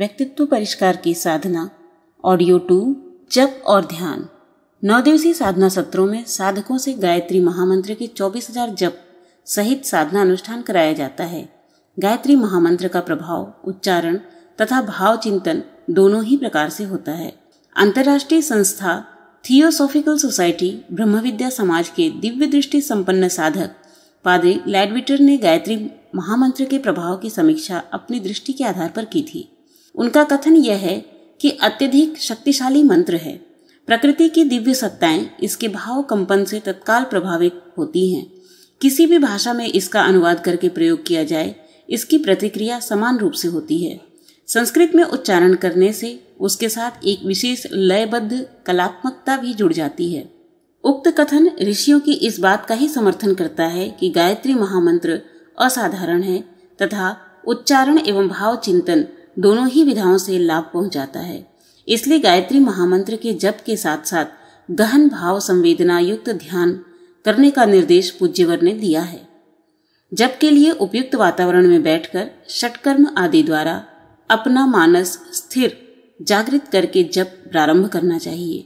व्यक्तित्व परिष्कार की साधना ऑडियो टू जप और ध्यान नौ दिवसीय साधना सत्रों में साधकों से गायत्री महामंत्र के 24,000 जप सहित साधना अनुष्ठान कराया जाता है गायत्री महामंत्र का प्रभाव उच्चारण तथा भाव चिंतन दोनों ही प्रकार से होता है अंतर्राष्ट्रीय संस्था थियोसॉफिकल सोसाइटी ब्रह्म विद्या समाज के दिव्य दृष्टि संपन्न साधक पादरी लैडविटर ने गायत्री महामंत्र के प्रभाव की समीक्षा अपनी दृष्टि के आधार पर की थी उनका कथन यह है कि अत्यधिक शक्तिशाली मंत्र है प्रकृति की दिव्य सत्ताएं इसके भाव कंपन से तत्काल प्रभावित होती हैं किसी भी भाषा में इसका अनुवाद करके प्रयोग किया जाए इसकी प्रतिक्रिया समान रूप से होती है संस्कृत में उच्चारण करने से उसके साथ एक विशेष लयबद्ध कलात्मकता भी जुड़ जाती है उक्त कथन ऋषियों की इस बात का ही समर्थन करता है कि गायत्री महामंत्र असाधारण है तथा उच्चारण एवं भाव चिंतन दोनों ही विधाओं से लाभ पहुंचाता है इसलिए गायत्री महामंत्र के जप के साथ साथ गहन भाव संवेदना युक्त ध्यान करने का निर्देश पूज्यवर ने दिया है जप के लिए उपयुक्त वातावरण में बैठकर षटकर्म आदि द्वारा अपना मानस स्थिर जागृत करके जप प्रारंभ करना चाहिए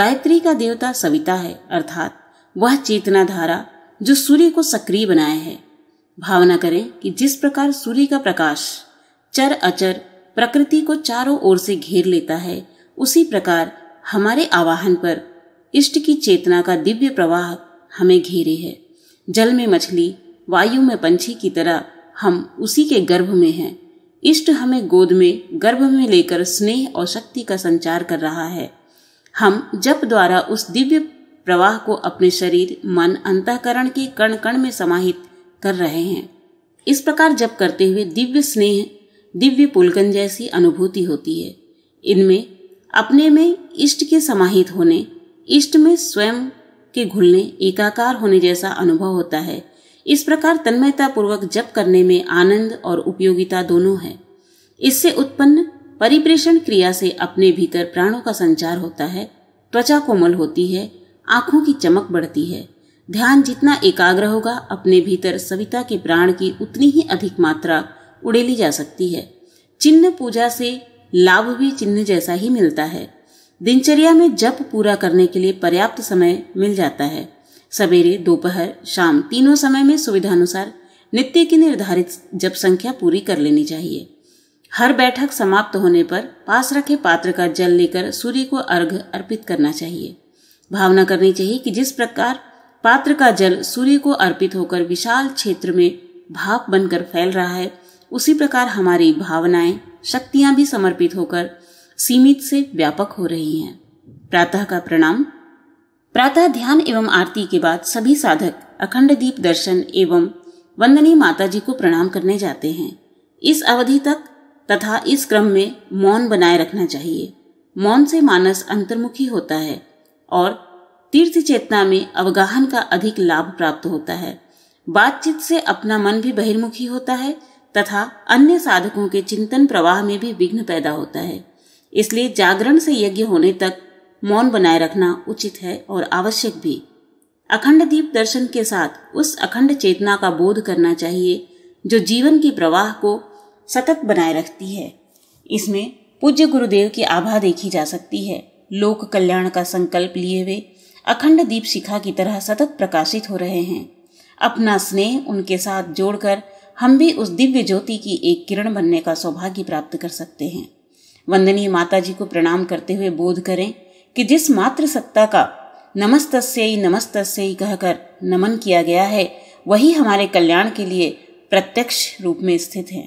गायत्री का देवता सविता है अर्थात वह चेतना धारा जो सूर्य को सक्रिय बनाया है भावना करें कि जिस प्रकार सूर्य का प्रकाश चर अचर प्रकृति को चारों ओर से घेर लेता है उसी प्रकार हमारे आवाहन पर इष्ट की चेतना का दिव्य प्रवाह हमें घेरे है जल में मछली वायु में पंछी की तरह हम उसी के गर्भ में हैं इष्ट हमें गोद में गर्भ में लेकर स्नेह और शक्ति का संचार कर रहा है हम जप द्वारा उस दिव्य प्रवाह को अपने शरीर मन अंतकरण के कण कण में समाहित कर रहे हैं इस प्रकार जप करते हुए दिव्य स्नेह दिव्य पुलकन जैसी अनुभूति होती है इनमें अपने में इष्ट के समाहित होने इष्ट में स्वयं के घुलने एकाकार होने जैसा अनुभव होता है इस प्रकार तन्मयता पूर्वक जप करने में आनंद और उपयोगिता दोनों है इससे उत्पन्न परिप्रेषण क्रिया से अपने भीतर प्राणों का संचार होता है त्वचा कोमल होती है आंखों की चमक बढ़ती है ध्यान जितना एकाग्र होगा अपने भीतर सविता के प्राण की उतनी ही अधिक मात्रा उड़ेली जा सकती है चिन्ह पूजा से लाभ भी चिन्ह जैसा ही मिलता है दिनचर्या में जप पूरा करने के लिए पर्याप्त समय मिल जाता है सवेरे दोपहर शाम तीनों समय में सुविधानुसार नित्य की निर्धारित जप संख्या पूरी कर लेनी चाहिए हर बैठक समाप्त होने पर पास रखे पात्र का जल लेकर सूर्य को अर्घ अर्पित करना चाहिए भावना करनी चाहिए कि जिस प्रकार पात्र का जल सूर्य को अर्पित होकर विशाल क्षेत्र में भाप बनकर फैल रहा है उसी प्रकार हमारी भावनाएं शक्तियां भी समर्पित होकर सीमित से व्यापक हो रही हैं प्रातः का प्रणाम प्रातः ध्यान एवं आरती के बाद सभी साधक अखंड दीप दर्शन एवं वंदनी माता जी को प्रणाम करने जाते हैं इस अवधि तक तथा इस क्रम में मौन बनाए रखना चाहिए मौन से मानस अंतर्मुखी होता है और तीर्थ चेतना में अवगाहन का अधिक लाभ प्राप्त होता है बातचीत से अपना मन भी बहिर्मुखी होता है तथा अन्य साधकों के चिंतन प्रवाह में भी विघ्न पैदा होता है इसलिए जागरण से यज्ञ होने तक मौन बनाए रखना उचित है और आवश्यक भी अखंड दीप दर्शन के साथ उस अखंड चेतना का बोध करना चाहिए जो जीवन की प्रवाह को सतत बनाए रखती है इसमें पूज्य गुरुदेव की आभा देखी जा सकती है लोक कल्याण का संकल्प लिए हुए अखंड दीप शिखा की तरह सतत प्रकाशित हो रहे हैं अपना स्नेह उनके साथ जोड़कर हम भी उस दिव्य ज्योति की एक किरण बनने का सौभाग्य प्राप्त कर सकते हैं वंदनीय माता जी को प्रणाम करते हुए बोध करें कि जिस मात्र सत्ता का नमस्तस्यई नमस्तस्यई कहकर नमन किया गया है वही हमारे कल्याण के लिए प्रत्यक्ष रूप में स्थित है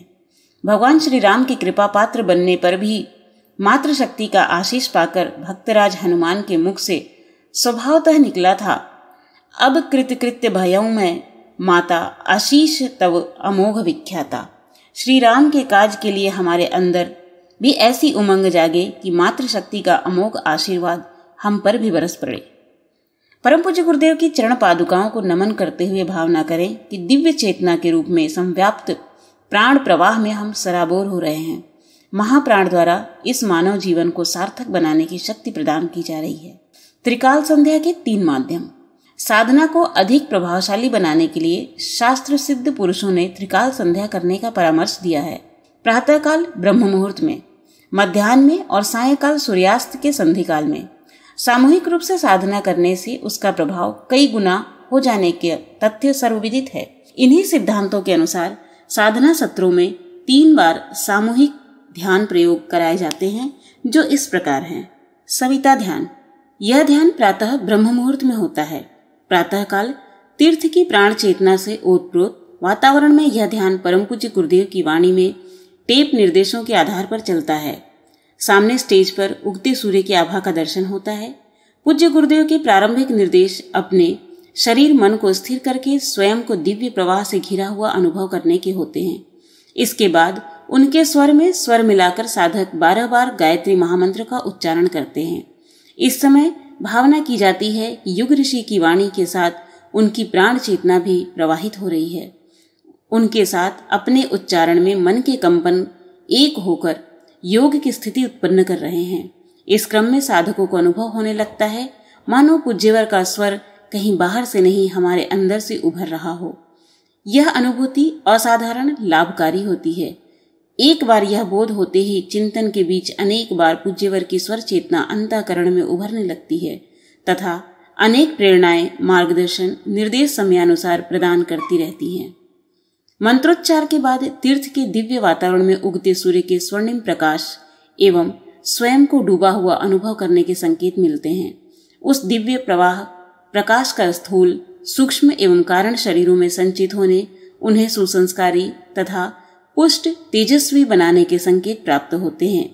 भगवान श्री राम के कृपा पात्र बनने पर भी मातृशक्ति का आशीष पाकर भक्तराज हनुमान के मुख से स्वभावतः निकला था अब कृतकृत्य भयों में माता आशीष तव अमोघ विख्याता श्री राम के काज के लिए हमारे अंदर भी ऐसी उमंग जागे कि मातृशक्ति का अमोघ आशीर्वाद हम पर भी बरस पड़े परम पूज्य गुरुदेव की चरण पादुकाओं को नमन करते हुए भावना करें कि दिव्य चेतना के रूप में संव्याप्त प्राण प्रवाह में हम सराबोर हो रहे हैं महाप्राण द्वारा इस मानव जीवन को सार्थक बनाने की शक्ति प्रदान की जा रही है त्रिकाल संध्या के तीन माध्यम साधना को अधिक प्रभावशाली बनाने के लिए शास्त्र सिद्ध पुरुषों ने त्रिकाल संध्या करने का परामर्श दिया है प्रातःकाल ब्रह्म मुहूर्त में मध्यान्ह में और सायकाल सूर्यास्त के संधिकाल में सामूहिक रूप से साधना करने से उसका प्रभाव कई गुना हो जाने के तथ्य सर्वविदित है इन्हीं सिद्धांतों के अनुसार साधना सत्रों में तीन बार सामूहिक ध्यान प्रयोग कराए जाते हैं जो इस प्रकार हैं सविता ध्यान यह ध्यान प्रातः ब्रह्म मुहूर्त में होता है प्रातःकाल तीर्थ की प्राण चेतना से ओतप्रोत वातावरण में यह ध्यान परम पूज्य गुरुदेव की वाणी में टेप निर्देशों के आधार पर चलता है सामने स्टेज पर उगते सूर्य की आभा का दर्शन होता है पूज्य गुरुदेव के प्रारंभिक निर्देश अपने शरीर मन को स्थिर करके स्वयं को दिव्य प्रवाह से घिरा हुआ अनुभव करने के होते हैं इसके बाद उनके स्वर में स्वर मिलाकर साधक बारह बार गायत्री महामंत्र का उच्चारण करते हैं इस समय भावना की जाती है कि युग ऋषि की वाणी के साथ उनकी प्राण चेतना भी प्रवाहित हो रही है उनके साथ अपने उच्चारण में मन के कंपन एक होकर योग की स्थिति उत्पन्न कर रहे हैं इस क्रम में साधकों को अनुभव होने लगता है मानो पूज्यवर का स्वर कहीं बाहर से नहीं हमारे अंदर से उभर रहा हो यह अनुभूति असाधारण लाभकारी होती है एक बार यह बोध होते ही चिंतन के बीच अनेक बार पूज्यवर की स्वर चेतना अंताकरण में उभरने लगती है तथा अनेक प्रेरणाएं मार्गदर्शन निर्देश समयानुसार प्रदान करती रहती हैं मंत्रोच्चार के बाद तीर्थ के दिव्य वातावरण में उगते सूर्य के स्वर्णिम प्रकाश एवं स्वयं को डूबा हुआ अनुभव करने के संकेत मिलते हैं उस दिव्य प्रवाह प्रकाश का स्थूल सूक्ष्म एवं कारण शरीरों में संचित होने उन्हें सुसंस्कारी तथा पुष्ट तेजस्वी बनाने के संकेत प्राप्त होते हैं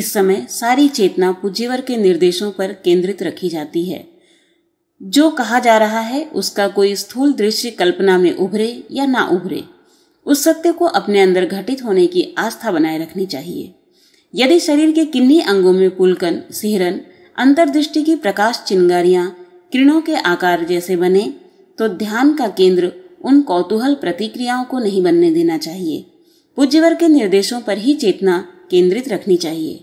इस समय सारी चेतना पूज्यवर के निर्देशों पर केंद्रित रखी जाती है जो कहा जा रहा है उसका कोई स्थूल दृश्य कल्पना में उभरे या ना उभरे उस सत्य को अपने अंदर घटित होने की आस्था बनाए रखनी चाहिए यदि शरीर के किन्हीं अंगों में पुलकन सिहरन अंतर्दृष्टि की प्रकाश चिंगारियां किरणों के आकार जैसे बने तो ध्यान का केंद्र उन कौतूहल प्रतिक्रियाओं को नहीं बनने देना चाहिए पूज्यवर के निर्देशों पर ही चेतना केंद्रित रखनी चाहिए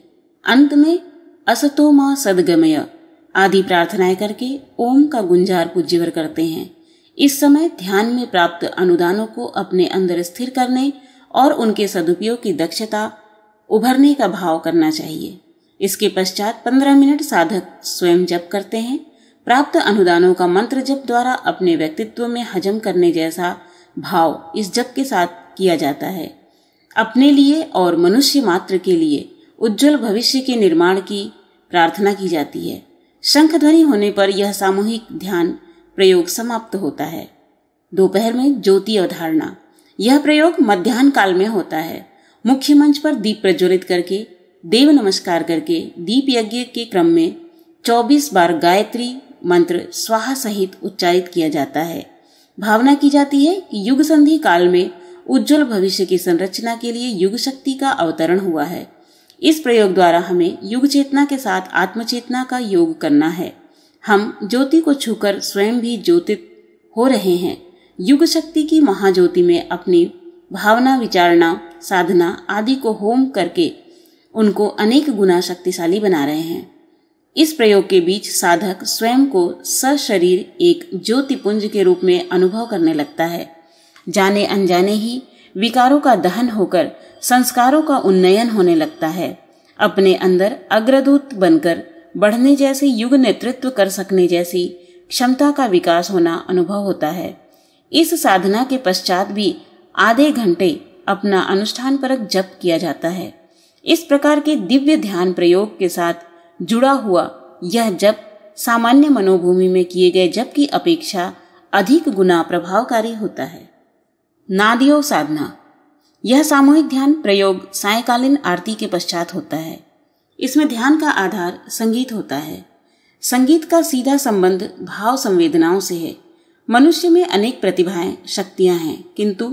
अंत में असतो माँ सदगमय आदि प्रार्थनाएं करके ओम का गुंजार पूज्यवर करते हैं इस समय ध्यान में प्राप्त अनुदानों को अपने अंदर स्थिर करने और उनके सदुपयोग की दक्षता उभरने का भाव करना चाहिए इसके पश्चात पंद्रह मिनट साधक स्वयं जप करते हैं प्राप्त अनुदानों का मंत्र जप द्वारा अपने व्यक्तित्व में हजम करने जैसा भाव इस जप के साथ किया जाता है अपने लिए और मनुष्य मात्र के लिए उज्जवल भविष्य के निर्माण की प्रार्थना की जाती है शंख ध्वनि होने पर यह सामूहिक ध्यान प्रयोग समाप्त होता है दोपहर में ज्योति अवधारणा यह प्रयोग मध्यान्ह काल में होता है मुख्य मंच पर दीप प्रज्वलित करके देव नमस्कार करके दीप यज्ञ के क्रम में 24 बार गायत्री मंत्र स्वाहा सहित उच्चारित किया जाता है भावना की जाती है कि युग संधि काल में उज्जवल भविष्य की संरचना के लिए युग शक्ति का अवतरण हुआ है इस प्रयोग द्वारा हमें युग चेतना के साथ आत्मचेतना का योग करना है हम ज्योति को छूकर स्वयं भी ज्योतित हो रहे हैं युग शक्ति की महाज्योति में अपनी भावना विचारणा साधना आदि को होम करके उनको अनेक गुना शक्तिशाली बना रहे हैं इस प्रयोग के बीच साधक स्वयं को सशरीर एक ज्योतिपुंज के रूप में अनुभव करने लगता है जाने अनजाने ही विकारों का दहन होकर संस्कारों का उन्नयन होने लगता है अपने अंदर अग्रदूत बनकर बढ़ने जैसे युग नेतृत्व कर सकने जैसी क्षमता का विकास होना अनुभव होता है इस साधना के पश्चात भी आधे घंटे अपना अनुष्ठान परक जप किया जाता है इस प्रकार के दिव्य ध्यान प्रयोग के साथ जुड़ा हुआ यह जप सामान्य मनोभूमि में किए गए जप की अपेक्षा अधिक गुना प्रभावकारी होता है नादियो साधना यह सामूहिक ध्यान प्रयोग सायकालीन आरती के पश्चात होता है इसमें ध्यान का आधार संगीत होता है संगीत का सीधा संबंध भाव संवेदनाओं से है मनुष्य में अनेक प्रतिभाएं शक्तियां हैं किंतु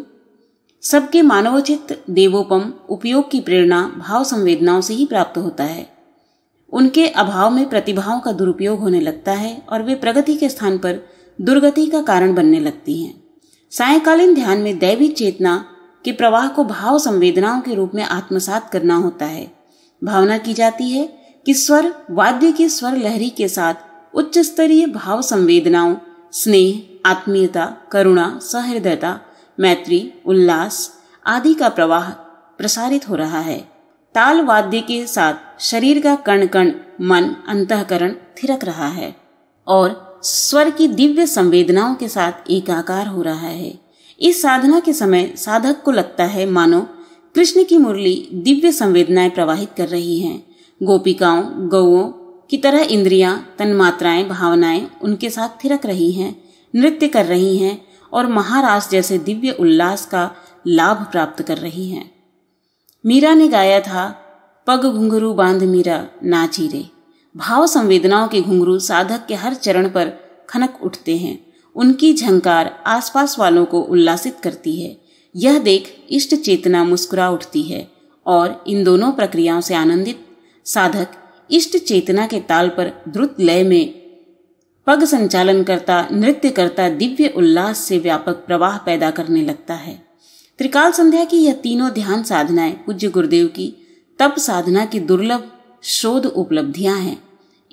सबके मानवोचित देवोपम उपयोग की प्रेरणा भाव संवेदनाओं से ही प्राप्त होता है उनके अभाव में प्रतिभाओं का दुरुपयोग होने लगता है और वे प्रगति के स्थान पर दुर्गति का कारण बनने लगती हैं सायकालीन ध्यान में दैवी चेतना के प्रवाह को भाव संवेदनाओं के रूप में आत्मसात करना होता है भावना की जाती है कि स्वर वाद्य के स्वर लहरी के साथ उच्च स्तरीय भाव संवेदनाओं स्नेह आत्मीयता करुणा सहृदयता मैत्री उल्लास आदि का प्रवाह प्रसारित हो रहा है ताल वाद्य के साथ शरीर का कण कण मन अंतकरण थिरक रहा है और स्वर की दिव्य संवेदनाओं के साथ एकाकार हो रहा है इस साधना के समय साधक को लगता है मानो कृष्ण की मुरली दिव्य संवेदनाएं प्रवाहित कर रही हैं गोपिकाओं गौओं की तरह इंद्रियां तन्मात्राएं भावनाएं उनके साथ थिरक रही हैं नृत्य कर रही हैं और महाराज जैसे दिव्य उल्लास का लाभ प्राप्त कर रही हैं मीरा ने गाया था पग घुंघरू बांध मीरा नाची रे भाव संवेदनाओं के घुंघरू साधक के हर चरण पर खनक उठते हैं उनकी झंकार आसपास वालों को उल्लासित करती है यह देख इष्ट चेतना मुस्कुरा उठती है और इन दोनों प्रक्रियाओं से आनंदित साधक इष्ट चेतना के ताल पर द्रुत लय में पग संचालन करता नृत्य करता दिव्य उल्लास से व्यापक प्रवाह पैदा करने लगता है त्रिकाल संध्या की यह तीनों ध्यान साधनाएं पूज्य गुरुदेव की तप साधना की दुर्लभ शोध उपलब्धियां हैं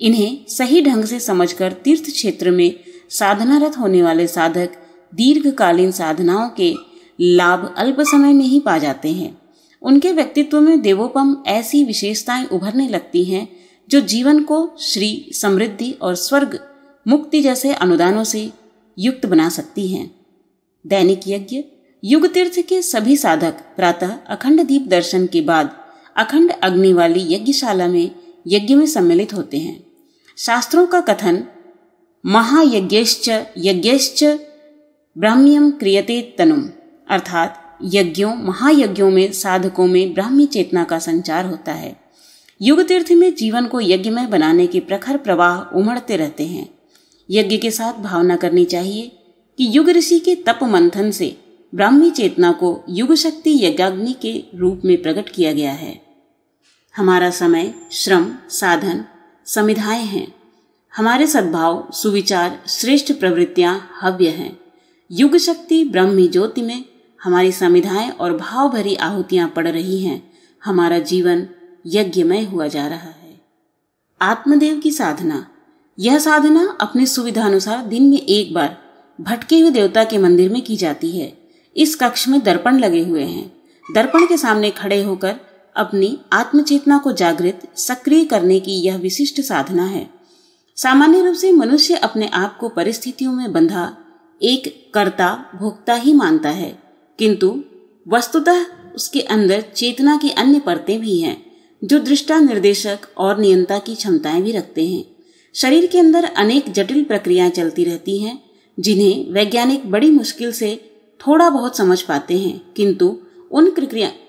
इन्हें सही ढंग से समझकर तीर्थ क्षेत्र में साधनारत होने वाले साधक दीर्घकालीन साधनाओं के लाभ अल्प समय में ही पा जाते हैं उनके व्यक्तित्व में देवोपम ऐसी विशेषताएं उभरने लगती हैं जो जीवन को श्री समृद्धि और स्वर्ग मुक्ति जैसे अनुदानों से युक्त बना सकती हैं दैनिक यज्ञ युग तीर्थ के सभी साधक प्रातः अखंड दीप दर्शन के बाद अखंड अग्नि वाली यज्ञशाला में यज्ञ में सम्मिलित होते हैं शास्त्रों का कथन महायज्ञश्च यज्ञश्च ब्राह्म्यम क्रियते तनुम अर्थात यज्ञों महायज्ञों में साधकों में ब्राह्मी चेतना का संचार होता है युग तीर्थ में जीवन को यज्ञमय बनाने के प्रखर प्रवाह उमड़ते रहते हैं यज्ञ के साथ भावना करनी चाहिए कि युग ऋषि के तप मंथन से ब्राह्मी चेतना को युग शक्ति यज्ञाग्नि के रूप में प्रकट किया गया है हमारा समय श्रम साधन समिधाएं हैं हमारे सद्भाव सुविचार श्रेष्ठ प्रवृत्तियां हव्य हैं युग शक्ति ब्रह्म ज्योति में हमारी समिधाएं और भाव भरी आहुतियां पड़ रही हैं हमारा जीवन यज्ञमय हुआ जा रहा है आत्मदेव की साधना यह साधना अपनी सुविधानुसार दिन में एक बार भटके हुए देवता के मंदिर में की जाती है इस कक्ष में दर्पण लगे हुए हैं दर्पण के सामने खड़े होकर अपनी आत्मचेतना को जागृत सक्रिय करने की यह विशिष्ट साधना है सामान्य रूप से मनुष्य अपने आप को परिस्थितियों में बंधा एक कर्ता भोक्ता ही मानता है किंतु वस्तुतः उसके अंदर चेतना की अन्य परतें भी हैं जो दृष्टा निर्देशक और नियंता की क्षमताएं भी रखते हैं शरीर के अंदर अनेक जटिल प्रक्रियाएं चलती रहती हैं जिन्हें वैज्ञानिक बड़ी मुश्किल से थोड़ा बहुत समझ पाते हैं किंतु उन प्रक्रिया